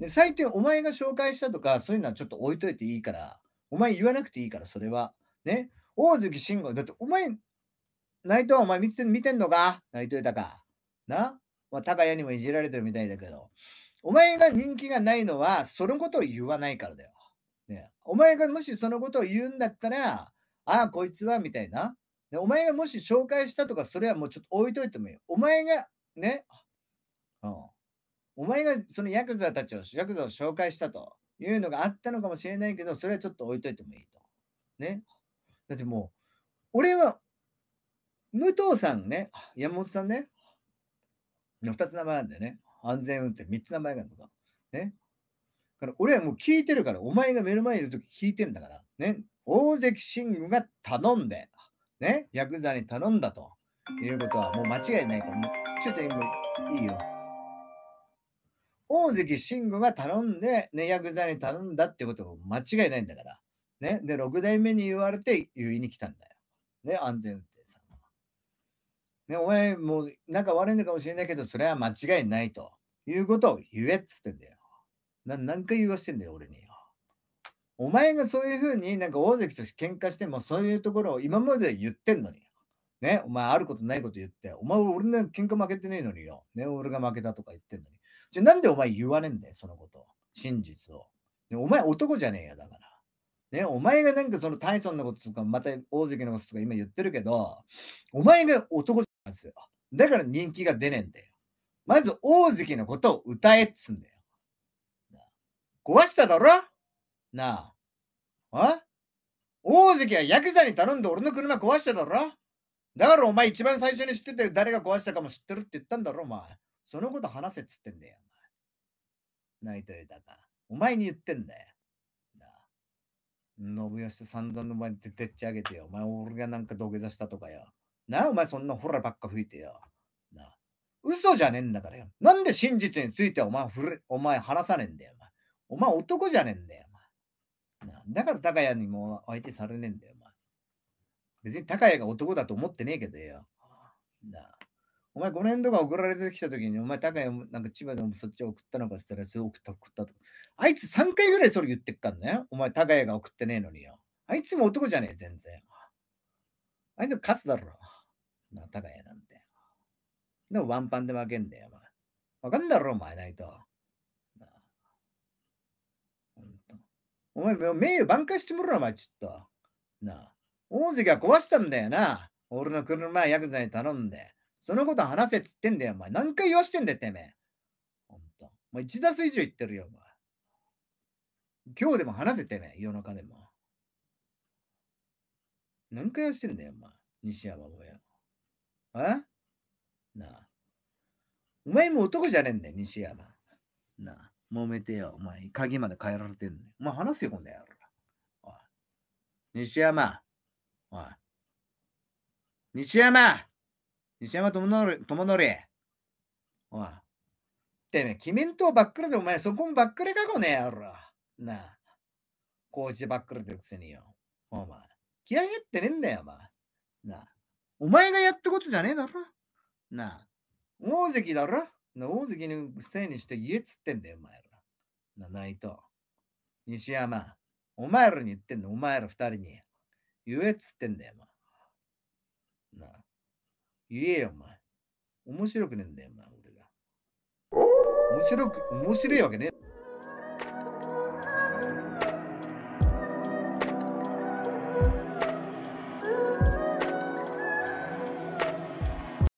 で、最低お前が紹介したとか、そういうのはちょっと置いといていいから、お前言わなくていいから、それは。ね。大関慎吾、だってお前、内藤お前見て見てんのか内藤豊。なまあ、高谷にもいじられてるみたいだけど、お前が人気がないのは、そのことを言わないからだよ。ね、お前がもしそのことを言うんだったら、ああ、こいつは、みたいな。でお前がもし紹介したとか、それはもうちょっと置いといてもいい。お前が、ね、うん。お前がそのヤクザたちを、ヤクザを紹介したというのがあったのかもしれないけど、それはちょっと置いといてもいいと。ね。だってもう、俺は、武藤さんね、山本さんね、2つ名前なんだよね。安全運転、3つ名前があるのか。ね。だから俺はもう聞いてるから、お前が目の前にいるとき聞いてんだから、ね。大関慎吾が頼んで、ね、ヤクザに頼んだということはもう間違いないから、ちょっと今いいよ。大関慎吾が頼んで、ね、ヤクザに頼んだってことも間違いないんだから。ね。で、6代目に言われて言いに来たんだよ。ね、安全運転さんは。ね、お前、もう、なんか悪いのかもしれないけど、それは間違いないと。いうことを言えっつってんだよ。な何回言わしてんだよ、俺によ。お前がそういうふうになんか大関として喧嘩してもそういうところを今まで言ってんのに。ね、お前あることないこと言って、お前俺の喧嘩負けてねえのによ。ね、俺が負けたとか言ってんのに。じゃ、なんでお前言わねえんだよ、そのこと。真実を。お前男じゃねえよ、だから。ね、お前がなんかそのタイソンのこととか、また大関のこととか今言ってるけど、お前が男なんですよ。だから人気が出ねえんだよ。まず大関のことを歌えっつんだよ。壊しただろなあ。あ大関はヤクザに頼んで俺の車壊しただろだからお前一番最初に知ってて誰が壊したかも知ってるって言ったんだろお前。そのこと話せっつってんだよ、お前。内藤豊。お前に言ってんだよ。な康信義散々の前に出っち上げてよ。お前、俺がなんか土下座したとかよ。なあ、お前そんなラらばっか吹いてよ。な嘘じゃねえんだからよ。なんで真実についてお前お前話さねえんだよ、お前。お前男じゃねえんだよ、お前。なだから高谷にも相手されねえんだよ、お前。別に高谷が男だと思ってねえけどよ。なあ。お前、こ年とか送られてきたときに、お前、高い、なんか千葉でもそっち送ったのかって言ったら、それ送った、送ったと。あいつ3回ぐらいそれ言ってっかんね。お前、高いが送ってねえのによ。あいつも男じゃねえ、全然。あいつも勝つだろ。な、高いなんて。でも、ワンパンで負けんだよ、お前。わかんだろ、お前、ないと。お前、名誉挽回してもらうお前、ちょっと。なあ。大関は壊したんだよな。俺の車、ヤクザに頼んで。そのこと話せっつってんだよ、お前。何回言わしてんだよ、てめえ。ほんと。お前、1打数以上言ってるよ、お前。今日でも話せてめえ、夜中でも。何回言わしてんだよ、お前。西山親。えなあ。お前も男じゃねえんだよ、西山。なあ。揉めてよ、お前。鍵まで変えられてんねお前話せよ、こんな野郎。西山。おい。西山西山智則、智おい。てめえ、めんとばっくりで、お前そこもばっくりかこねえやろ。なあ。コーチばっくりでくせによ。お前。気合入ってねえんだよ、お前。なあ。お前がやったことじゃねえだろ。なあ。大関だろ。な大関にせいにして言えっつってんだよ、お前ら。な、ないと。西山。お前らに言ってんの、お前ら二人に。言えっつってんだよ、お前。なあ。言えよ、お前。面白くねえんだよ、お前、俺が。面白く、面白いわけねえ。